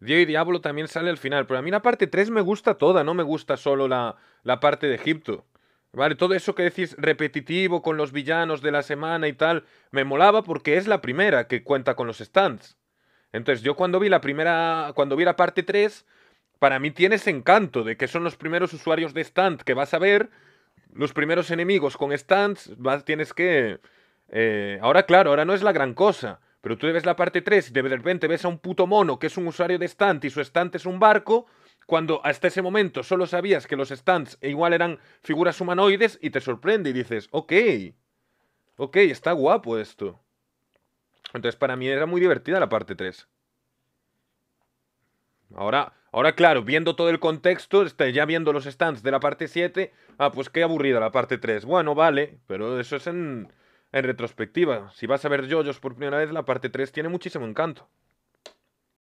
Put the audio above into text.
...Dio y Diablo también sale al final. Pero a mí la parte 3 me gusta toda, no me gusta solo la, la parte de Egipto. Vale, todo eso que decís repetitivo con los villanos de la semana y tal, me molaba porque es la primera que cuenta con los stands. Entonces, yo cuando vi la primera, cuando vi la parte 3, para mí tiene ese encanto de que son los primeros usuarios de stand que vas a ver, los primeros enemigos con stands, vas, tienes que... Eh, ahora, claro, ahora no es la gran cosa, pero tú ves la parte 3 y de repente ves a un puto mono que es un usuario de stand y su stand es un barco, cuando hasta ese momento solo sabías que los stands e igual eran figuras humanoides y te sorprende y dices, ok, ok, está guapo esto. Entonces para mí era muy divertida la parte 3. Ahora, ahora claro, viendo todo el contexto, este, ya viendo los stands de la parte 7, ah, pues qué aburrida la parte 3. Bueno, vale, pero eso es en en retrospectiva, si vas a ver JoJo's por primera vez, la parte 3 tiene muchísimo encanto.